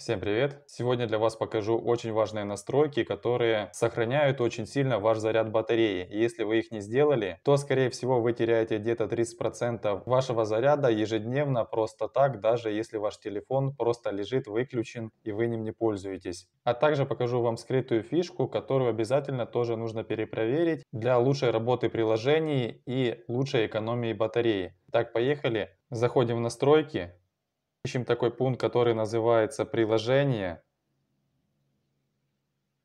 Всем привет! Сегодня для вас покажу очень важные настройки, которые сохраняют очень сильно ваш заряд батареи. если вы их не сделали, то скорее всего вы теряете где-то 30% вашего заряда ежедневно просто так, даже если ваш телефон просто лежит выключен и вы ним не пользуетесь. А также покажу вам скрытую фишку, которую обязательно тоже нужно перепроверить для лучшей работы приложений и лучшей экономии батареи. Так, поехали. Заходим в настройки, Ищем такой пункт, который называется «Приложение»,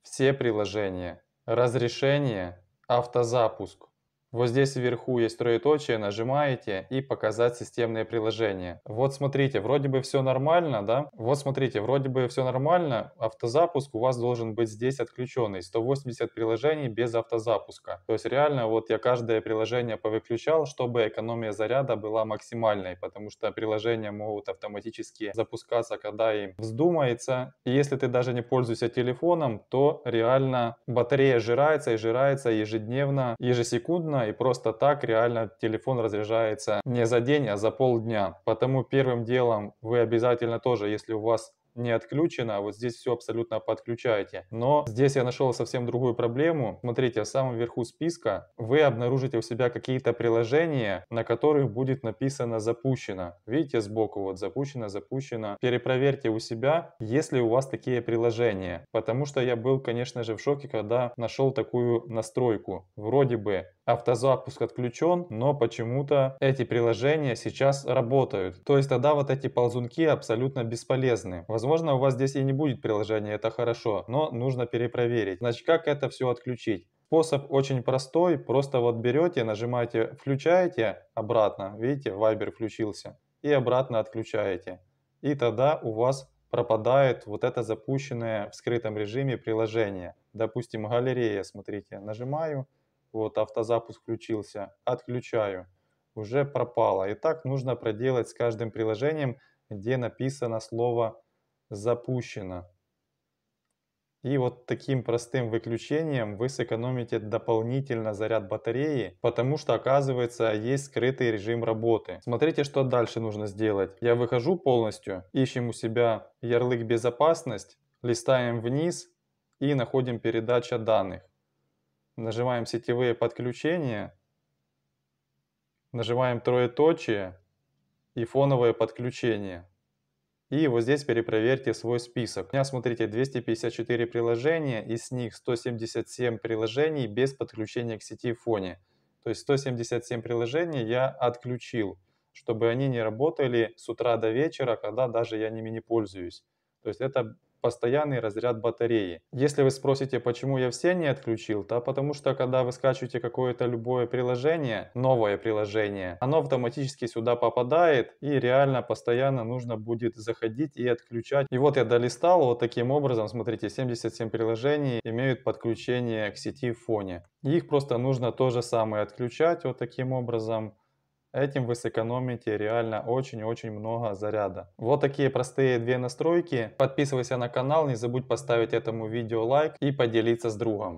«Все приложения», «Разрешение», «Автозапуск». Вот здесь вверху есть троеточие, нажимаете и показать системное приложение. Вот смотрите, вроде бы все нормально, да? Вот смотрите, вроде бы все нормально, автозапуск у вас должен быть здесь отключенный. 180 приложений без автозапуска. То есть реально вот я каждое приложение повыключал, чтобы экономия заряда была максимальной, потому что приложения могут автоматически запускаться, когда им вздумается. И если ты даже не пользуешься телефоном, то реально батарея жирается и жирается ежедневно, ежесекундно, и просто так реально телефон разряжается не за день, а за полдня. Потому первым делом вы обязательно тоже, если у вас не отключено, а вот здесь все абсолютно подключаете. Но здесь я нашел совсем другую проблему. Смотрите, в самом верху списка вы обнаружите у себя какие-то приложения, на которых будет написано «запущено». Видите сбоку вот «запущено», «запущено». Перепроверьте у себя, есть ли у вас такие приложения. Потому что я был, конечно же, в шоке, когда нашел такую настройку. Вроде бы автозапуск отключен, но почему-то эти приложения сейчас работают. То есть тогда вот эти ползунки абсолютно бесполезны. Возможно, Возможно, у вас здесь и не будет приложения, это хорошо, но нужно перепроверить. Значит, как это все отключить? Способ очень простой, просто вот берете, нажимаете «Включаете» обратно, видите, Viber включился, и обратно отключаете. И тогда у вас пропадает вот это запущенное в скрытом режиме приложение. Допустим, галерея, смотрите, нажимаю, вот автозапуск включился, отключаю, уже пропало. И так нужно проделать с каждым приложением, где написано слово запущено. И вот таким простым выключением вы сэкономите дополнительно заряд батареи, потому что оказывается есть скрытый режим работы. Смотрите, что дальше нужно сделать. Я выхожу полностью, ищем у себя ярлык безопасность, листаем вниз и находим передача данных. Нажимаем сетевые подключения, нажимаем троеточие и фоновое подключение. И вот здесь перепроверьте свой список. У меня, смотрите, 254 приложения, из них 177 приложений без подключения к сети в фоне. То есть 177 приложений я отключил, чтобы они не работали с утра до вечера, когда даже я ними не пользуюсь. То есть это постоянный разряд батареи. Если вы спросите, почему я все не отключил, то потому что когда вы скачиваете какое-то любое приложение, новое приложение, оно автоматически сюда попадает и реально постоянно нужно будет заходить и отключать. И вот я долистал вот таким образом, смотрите, 77 приложений имеют подключение к сети в фоне. их просто нужно то же самое отключать вот таким образом Этим вы сэкономите реально очень-очень много заряда. Вот такие простые две настройки. Подписывайся на канал, не забудь поставить этому видео лайк и поделиться с другом.